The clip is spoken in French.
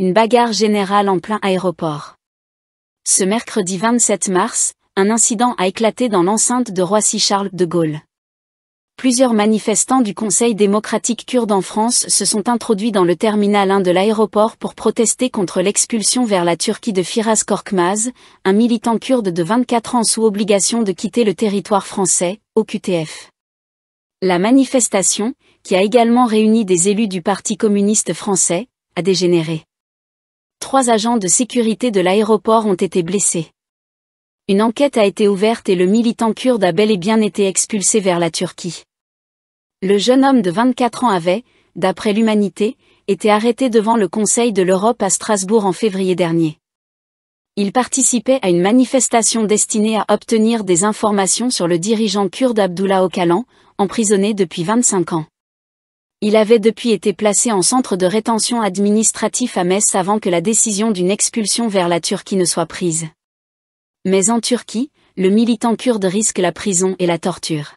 une bagarre générale en plein aéroport. Ce mercredi 27 mars, un incident a éclaté dans l'enceinte de Roissy-Charles de Gaulle. Plusieurs manifestants du Conseil démocratique kurde en France se sont introduits dans le terminal 1 de l'aéroport pour protester contre l'expulsion vers la Turquie de Firas Korkmaz, un militant kurde de 24 ans sous obligation de quitter le territoire français, au QTF. La manifestation, qui a également réuni des élus du Parti communiste français, a dégénéré trois agents de sécurité de l'aéroport ont été blessés. Une enquête a été ouverte et le militant kurde a bel et bien été expulsé vers la Turquie. Le jeune homme de 24 ans avait, d'après l'Humanité, été arrêté devant le Conseil de l'Europe à Strasbourg en février dernier. Il participait à une manifestation destinée à obtenir des informations sur le dirigeant kurde Abdullah Öcalan, emprisonné depuis 25 ans. Il avait depuis été placé en centre de rétention administratif à Metz avant que la décision d'une expulsion vers la Turquie ne soit prise. Mais en Turquie, le militant kurde risque la prison et la torture.